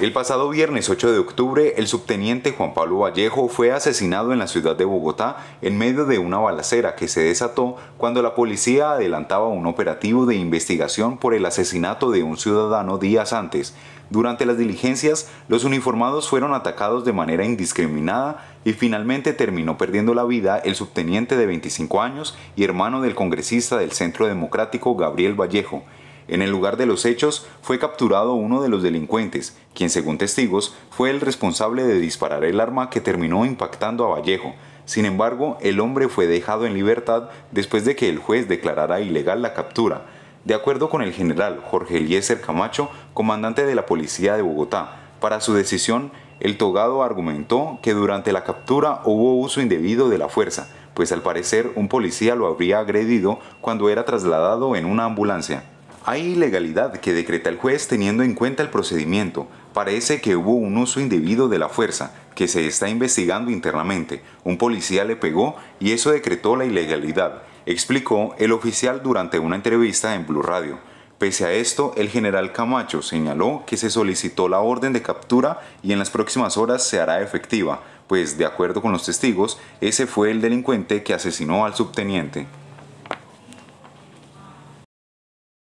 El pasado viernes 8 de octubre, el subteniente Juan Pablo Vallejo fue asesinado en la ciudad de Bogotá en medio de una balacera que se desató cuando la policía adelantaba un operativo de investigación por el asesinato de un ciudadano días antes. Durante las diligencias, los uniformados fueron atacados de manera indiscriminada y finalmente terminó perdiendo la vida el subteniente de 25 años y hermano del congresista del Centro Democrático Gabriel Vallejo. En el lugar de los hechos fue capturado uno de los delincuentes, quien según testigos fue el responsable de disparar el arma que terminó impactando a Vallejo. Sin embargo, el hombre fue dejado en libertad después de que el juez declarara ilegal la captura. De acuerdo con el general Jorge Eliezer Camacho, comandante de la Policía de Bogotá, para su decisión, el togado argumentó que durante la captura hubo uso indebido de la fuerza, pues al parecer un policía lo habría agredido cuando era trasladado en una ambulancia. Hay ilegalidad que decreta el juez teniendo en cuenta el procedimiento. Parece que hubo un uso indebido de la fuerza, que se está investigando internamente. Un policía le pegó y eso decretó la ilegalidad, explicó el oficial durante una entrevista en Blue Radio. Pese a esto, el general Camacho señaló que se solicitó la orden de captura y en las próximas horas se hará efectiva, pues de acuerdo con los testigos, ese fue el delincuente que asesinó al subteniente.